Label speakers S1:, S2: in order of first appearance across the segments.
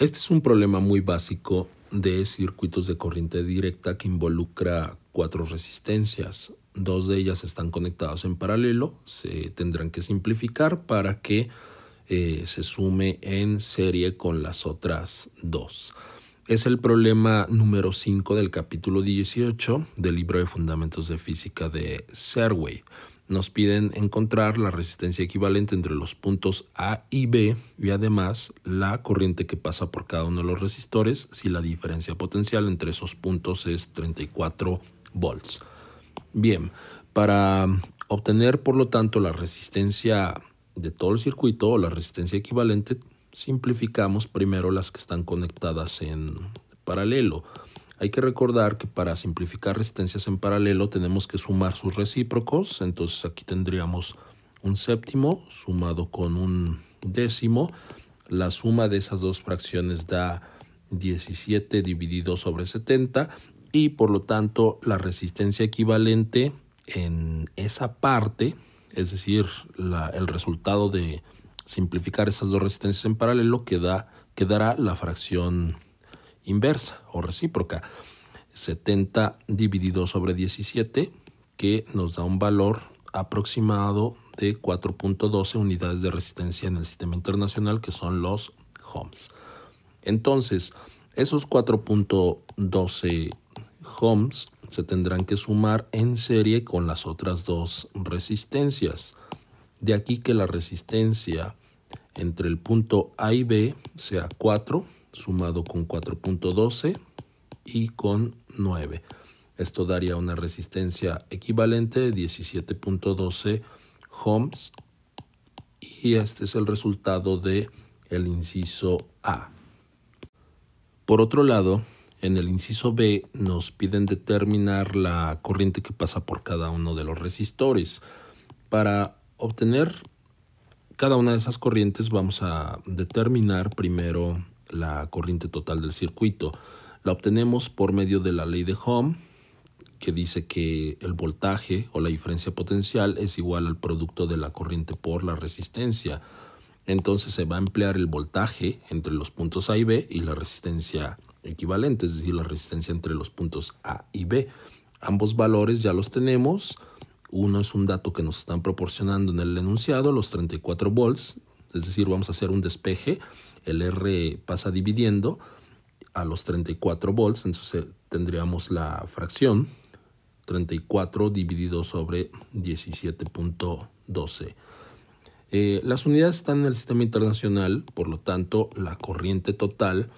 S1: Este es un problema muy básico de circuitos de corriente directa que involucra cuatro resistencias. Dos de ellas están conectadas en paralelo, se tendrán que simplificar para que eh, se sume en serie con las otras dos. Es el problema número 5 del capítulo 18 del libro de Fundamentos de Física de Serway. Nos piden encontrar la resistencia equivalente entre los puntos A y B y además la corriente que pasa por cada uno de los resistores si la diferencia potencial entre esos puntos es 34 volts. Bien, para obtener por lo tanto la resistencia de todo el circuito o la resistencia equivalente, simplificamos primero las que están conectadas en paralelo. Hay que recordar que para simplificar resistencias en paralelo tenemos que sumar sus recíprocos, entonces aquí tendríamos un séptimo sumado con un décimo. La suma de esas dos fracciones da 17 dividido sobre 70 y por lo tanto la resistencia equivalente en esa parte, es decir, el resultado de simplificar esas dos resistencias en paralelo quedará la fracción inversa o recíproca. 70 dividido sobre 17 que nos da un valor aproximado de 4.12 unidades de resistencia en el sistema internacional que son los ohms. Entonces, esos 4.12 ohms se tendrán que sumar en serie con las otras dos resistencias. De aquí que la resistencia entre el punto A y B sea 4 sumado con 4.12 y con 9. Esto daría una resistencia equivalente de 17.12 ohms y este es el resultado de el inciso A. Por otro lado, en el inciso B nos piden determinar la corriente que pasa por cada uno de los resistores. Para obtener cada una de esas corrientes vamos a determinar primero la corriente total del circuito. La obtenemos por medio de la ley de Ohm, que dice que el voltaje o la diferencia potencial es igual al producto de la corriente por la resistencia. Entonces se va a emplear el voltaje entre los puntos A y B y la resistencia equivalente, es decir, la resistencia entre los puntos A y B. Ambos valores ya los tenemos. Uno es un dato que nos están proporcionando en el enunciado, los 34 volts es decir, vamos a hacer un despeje, el R pasa dividiendo a los 34 volts, entonces eh, tendríamos la fracción 34 dividido sobre 17.12. Eh, las unidades están en el sistema internacional, por lo tanto, la corriente total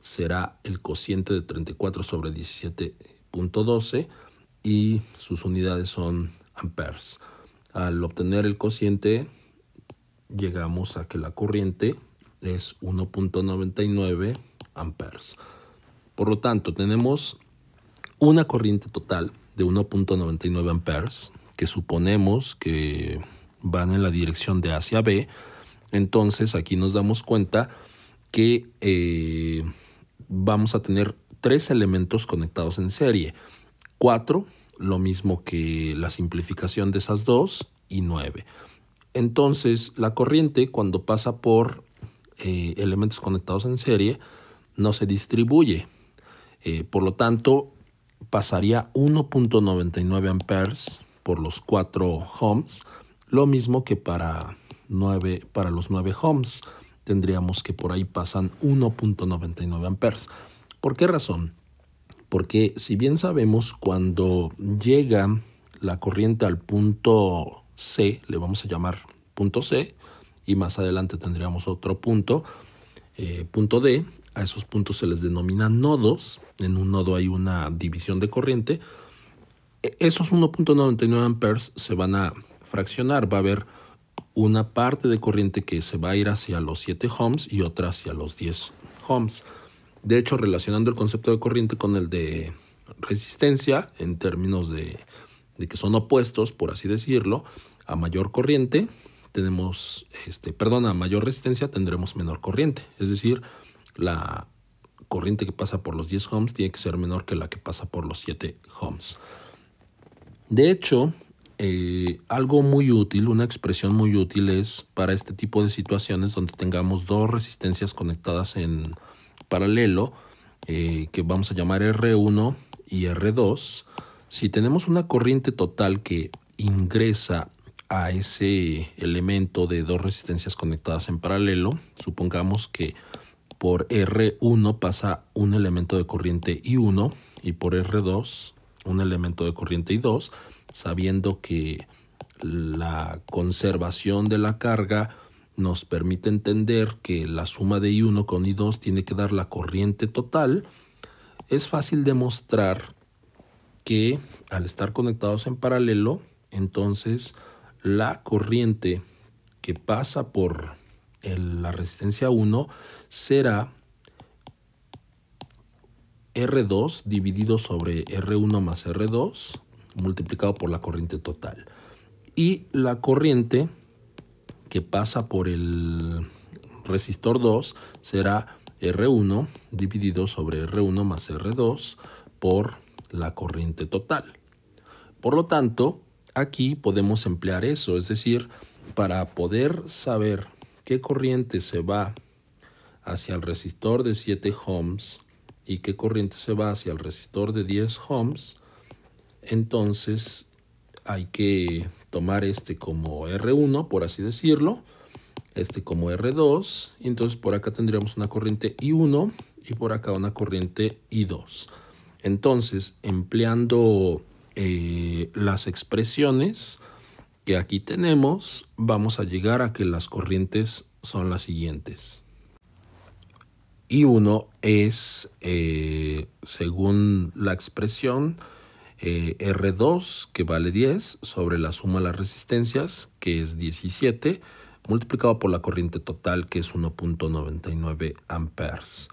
S1: será el cociente de 34 sobre 17.12 y sus unidades son amperes. Al obtener el cociente llegamos a que la corriente es 1.99 amperes. Por lo tanto, tenemos una corriente total de 1.99 amperes que suponemos que van en la dirección de hacia B. Entonces aquí nos damos cuenta que eh, vamos a tener tres elementos conectados en serie. Cuatro, lo mismo que la simplificación de esas dos, y nueve. Entonces, la corriente cuando pasa por eh, elementos conectados en serie no se distribuye. Eh, por lo tanto, pasaría 1.99 amperes por los 4 ohms, lo mismo que para, para los 9 ohms. Tendríamos que por ahí pasan 1.99 amperes. ¿Por qué razón? Porque si bien sabemos cuando llega la corriente al punto C, le vamos a llamar punto C, y más adelante tendríamos otro punto, eh, punto D. A esos puntos se les denomina nodos. En un nodo hay una división de corriente. E, esos 1.99 amperes se van a fraccionar. Va a haber una parte de corriente que se va a ir hacia los 7 ohms y otra hacia los 10 ohms. De hecho, relacionando el concepto de corriente con el de resistencia en términos de que son opuestos, por así decirlo, a mayor corriente tenemos, este, perdón, a mayor resistencia tendremos menor corriente. Es decir, la corriente que pasa por los 10 ohms tiene que ser menor que la que pasa por los 7 ohms. De hecho, eh, algo muy útil, una expresión muy útil es para este tipo de situaciones donde tengamos dos resistencias conectadas en paralelo, eh, que vamos a llamar R1 y R2, si tenemos una corriente total que ingresa a ese elemento de dos resistencias conectadas en paralelo, supongamos que por R1 pasa un elemento de corriente I1 y por R2 un elemento de corriente I2, sabiendo que la conservación de la carga nos permite entender que la suma de I1 con I2 tiene que dar la corriente total, es fácil demostrar que al estar conectados en paralelo, entonces la corriente que pasa por la resistencia 1 será R2 dividido sobre R1 más R2 multiplicado por la corriente total. Y la corriente que pasa por el resistor 2 será R1 dividido sobre R1 más R2 por la corriente total. Por lo tanto, aquí podemos emplear eso, es decir, para poder saber qué corriente se va hacia el resistor de 7 ohms y qué corriente se va hacia el resistor de 10 ohms, entonces hay que tomar este como R1, por así decirlo, este como R2, entonces por acá tendríamos una corriente I1 y por acá una corriente I2. Entonces, empleando eh, las expresiones que aquí tenemos, vamos a llegar a que las corrientes son las siguientes. Y uno es, eh, según la expresión, eh, R2, que vale 10, sobre la suma de las resistencias, que es 17, multiplicado por la corriente total, que es 1.99 amperes.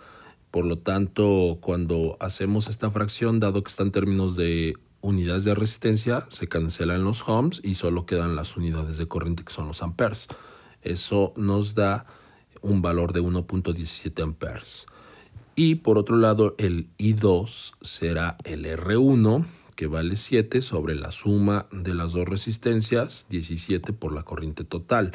S1: Por lo tanto, cuando hacemos esta fracción, dado que está en términos de unidades de resistencia, se cancelan los ohms y solo quedan las unidades de corriente que son los amperes. Eso nos da un valor de 1.17 amperes. Y por otro lado, el I2 será el R1, que vale 7 sobre la suma de las dos resistencias, 17 por la corriente total.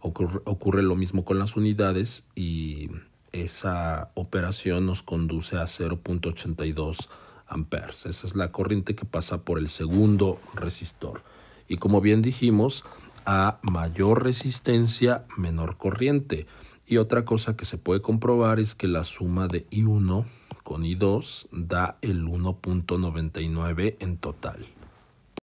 S1: Ocurre, ocurre lo mismo con las unidades y esa operación nos conduce a 0.82 amperes. Esa es la corriente que pasa por el segundo resistor. Y como bien dijimos, a mayor resistencia, menor corriente. Y otra cosa que se puede comprobar es que la suma de I1 con I2 da el 1.99 en total.